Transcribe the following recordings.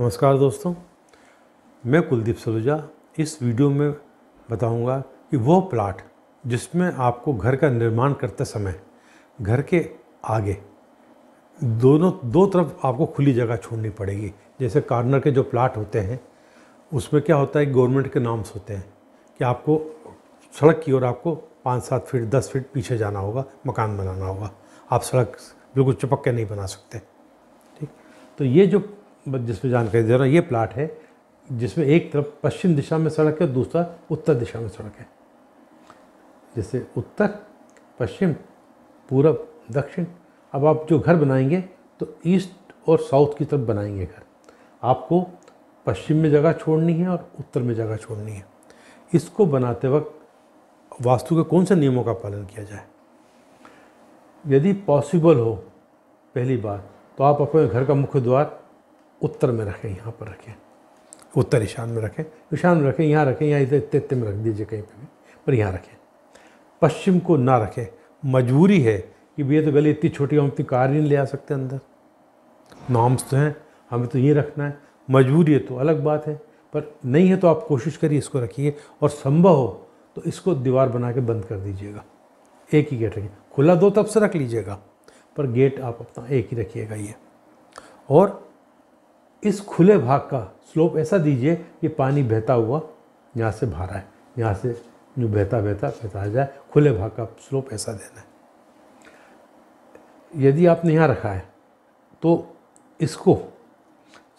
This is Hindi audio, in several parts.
नमस्कार दोस्तों मैं कुलदीप सलूजा इस वीडियो में बताऊंगा कि वो प्लाट जिसमें आपको घर का निर्माण करते समय घर के आगे दोनों दो तरफ आपको खुली जगह छोड़नी पड़ेगी जैसे कार्नर के जो प्लाट होते हैं उसमें क्या होता है गवर्नमेंट के नॉर्म्स होते हैं कि आपको सड़क की ओर आपको पाँच सात फीट दस फीट पीछे जाना होगा मकान बनाना होगा आप सड़क बिल्कुल चिपक के नहीं बना सकते ठीक तो ये जो जिसमें जानकारी दे रहा हूँ ये प्लाट है जिसमें एक तरफ पश्चिम दिशा में सड़क है दूसरा उत्तर दिशा में सड़क है जैसे उत्तर पश्चिम पूरब दक्षिण अब आप जो घर बनाएंगे तो ईस्ट और साउथ की तरफ बनाएंगे घर आपको पश्चिम में जगह छोड़नी है और उत्तर में जगह छोड़नी है इसको बनाते वक्त वास्तु के कौन से नियमों का पालन किया जाए यदि पॉसिबल हो पहली बात तो आप अपने घर का मुख्य द्वार उत्तर में रखें यहाँ पर रखें उत्तर ईशान में रखें ईशान में रखें यहाँ रखें यहाँ इधर इतने इतने में रख दीजिए कहीं पर भी पर यहाँ रखें पश्चिम को ना रखें मजबूरी है कि भैया तो गली इतनी छोटी हम इतनी कार नहीं ले आ सकते अंदर नॉर्म्स तो हैं हमें तो ये रखना है मजबूरी है तो अलग बात है पर नहीं है तो आप कोशिश करिए इसको रखिए और संभव हो तो इसको दीवार बना के बंद कर दीजिएगा एक ही गेट रखिए खुला दो तब तो से रख लीजिएगा पर गेट आप अपना एक ही रखिएगा ये और इस खुले भाग का स्लोप ऐसा दीजिए कि पानी बहता हुआ यहाँ से बाहर है यहाँ से जो बहता बहता बहता जाए खुले भाग का स्लोप ऐसा देना है यदि आपने यहाँ रखा है तो इसको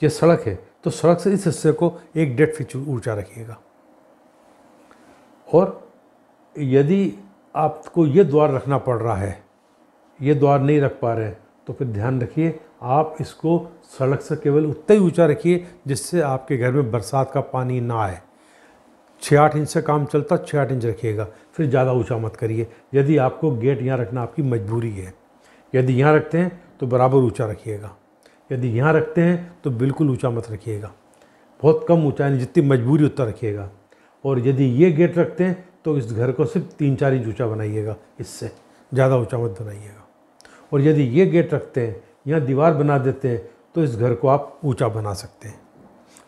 ये सड़क है तो सड़क से इस हिस्से को एक डेढ़ फीट ऊंचा रखिएगा और यदि आपको ये द्वार रखना पड़ रहा है ये द्वार नहीं रख पा रहे हैं तो फिर ध्यान रखिए आप इसको सड़क से केवल उतना ही ऊंचा रखिए जिससे आपके घर में बरसात का पानी ना आए छः आठ इंच से काम चलता छः आठ इंच रखिएगा फिर ज़्यादा ऊंचा मत करिए यदि आपको गेट यहाँ रखना आपकी मजबूरी है यदि यहाँ रखते हैं तो बराबर ऊंचा रखिएगा यदि यहाँ रखते हैं तो बिल्कुल ऊंचा मत रखिएगा बहुत कम ऊँचा यानी जितनी मजबूरी उतना रखिएगा और यदि ये गेट रखते हैं तो इस घर को सिर्फ तीन चार इंच ऊँचा बनाइएगा इससे ज़्यादा ऊँचा मत बनाइएगा और यदि ये गेट रखते हैं यहाँ दीवार बना देते हैं तो इस घर को आप ऊंचा बना सकते हैं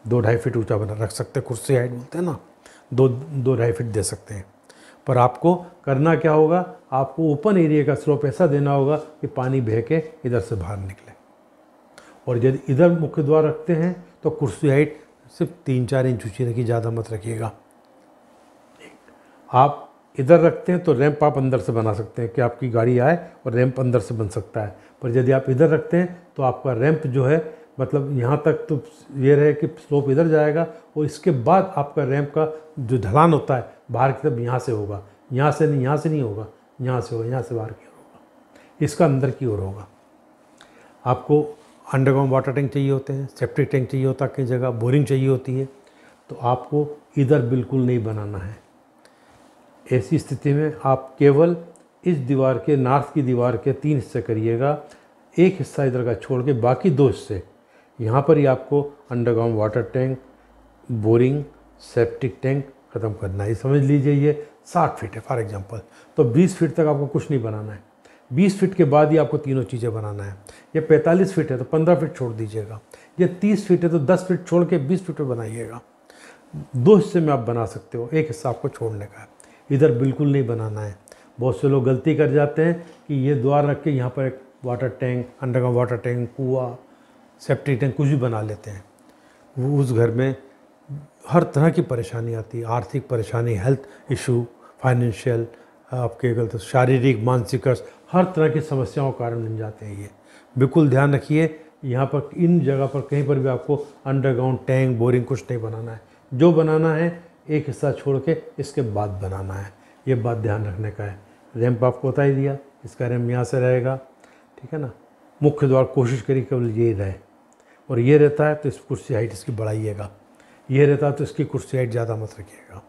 दो ढाई फीट ऊंचा बना रख सकते हैं कुर्सी हाइट बोलते हैं ना दो दो ढाई फीट दे सकते हैं पर आपको करना क्या होगा आपको ओपन एरिया का स्लोप ऐसा देना होगा कि पानी बह के इधर से बाहर निकले और यदि इधर मुख्य द्वार रखते हैं तो कुर्सी हाइट सिर्फ तीन चार इंच ऊँची रखी ज़्यादा मत रखिएगा आप इधर रखते हैं तो रैंप आप अंदर से बना सकते हैं कि आपकी गाड़ी आए और रैंप अंदर से बन सकता है पर यदि आप इधर रखते हैं तो आपका रैंप जो है मतलब यहाँ तक तो ये रहे कि स्लोप इधर जाएगा और इसके बाद आपका रैंप का जो ढलान होता है बाहर की तरफ यहाँ से होगा यहाँ से नहीं यहाँ से नहीं होगा यहाँ से होगा यहाँ से बाहर की ओर होगा इसका अंदर की ओर होगा आपको अंडरग्राउंड वाटर टैंक चाहिए होते हैं सेप्टिक टैंक चाहिए होता है कई जगह बोरिंग चाहिए होती है तो आपको इधर बिल्कुल नहीं बनाना है ऐसी स्थिति में आप केवल इस दीवार के नॉर्थ की दीवार के तीन हिस्से करिएगा एक हिस्सा इधर का छोड़ के बाकी दो हिस्से यहाँ पर ही आपको underground water tank boring septic tank ख़त्म करना है समझ लीजिए ये साठ फीट है फॉर एग्जांपल तो बीस फीट तक आपको कुछ नहीं बनाना है बीस फीट के बाद ही आपको तीनों चीज़ें बनाना है ये पैंतालीस फीट है तो पंद्रह फीट छोड़ दीजिएगा ये तीस फीट है तो दस फीट छोड़ के बीस फीट पर बनाइएगा दो हिस्से में आप बना सकते हो एक हिस्सा आपको छोड़ने का है इधर बिल्कुल नहीं बनाना है बहुत से लोग गलती कर जाते हैं कि ये द्वार रख के यहाँ पर एक water tank underground water tank कुआ सेप्टिक टैंक कुछ भी बना लेते हैं वो उस घर में हर तरह की परेशानी आती है आर्थिक परेशानी हेल्थ इशू फाइनेंशियल आपके गलत शारीरिक मानसिक कष्ट हर तरह की समस्याओं का कारण बन जाते हैं ये बिल्कुल ध्यान रखिए यहाँ पर इन जगह पर कहीं पर भी आपको अंडरग्राउंड टैंक बोरिंग कुछ नहीं बनाना है जो बनाना है एक हिस्सा छोड़ के इसके बाद बनाना है ये बात ध्यान रखने का है रैम्प आपको बता ही दिया इसका रैम्प यहाँ से रहेगा ठीक है ना मुख्य द्वार कोशिश करिए केवल ये रहे और ये रहता है तो इस कुर्सी हाइट इसकी बढ़ाइएगा ये रहता है तो इसकी कुर्सी हाइट ज़्यादा मत रखिएगा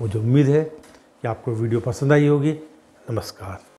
मुझे उम्मीद है कि आपको वीडियो पसंद आई होगी नमस्कार